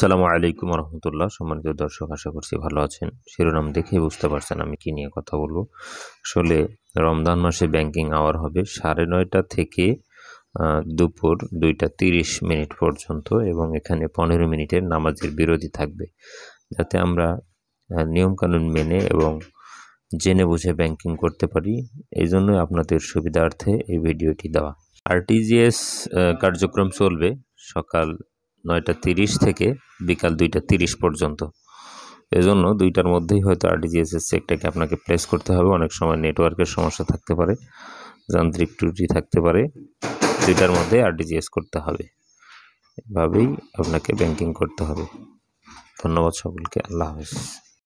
সালামু আলাইকুম রহমতুল্লাহ সম্মানিত দর্শক আশা করছি ভালো আছেন শিরোনাম দেখেই বুঝতে পারছেন আমি কী নিয়ে কথা বলবো আসলে রমজান মাসে ব্যাংকিং আওয়ার হবে সাড়ে নয়টা থেকে দুপুর দুইটা তিরিশ মিনিট পর্যন্ত এবং এখানে পনেরো মিনিটের নামাজের বিরতি থাকবে যাতে আমরা নিয়মকানুন মেনে এবং জেনে বুঝে ব্যাংকিং করতে পারি এই জন্যই আপনাদের সুবিধার্থে এই ভিডিওটি দেওয়া আরটিজিএস কার্যক্রম চলবে সকাল নয়টা তিরিশ থেকে বিকাল দুইটা তিরিশ পর্যন্ত এজন্য দুইটার মধ্যেই হয়তো আরটিজিএসএস চেকটাকে আপনাকে প্লেস করতে হবে অনেক সময় নেটওয়ার্কের সমস্যা থাকতে পারে যান্ত্রিক ত্রুটি থাকতে পারে দুইটার মধ্যে আরটিজিএস করতে হবে এভাবেই আপনাকে ব্যাংকিং করতে হবে ধন্যবাদ সকলকে আল্লাহ হাফিজ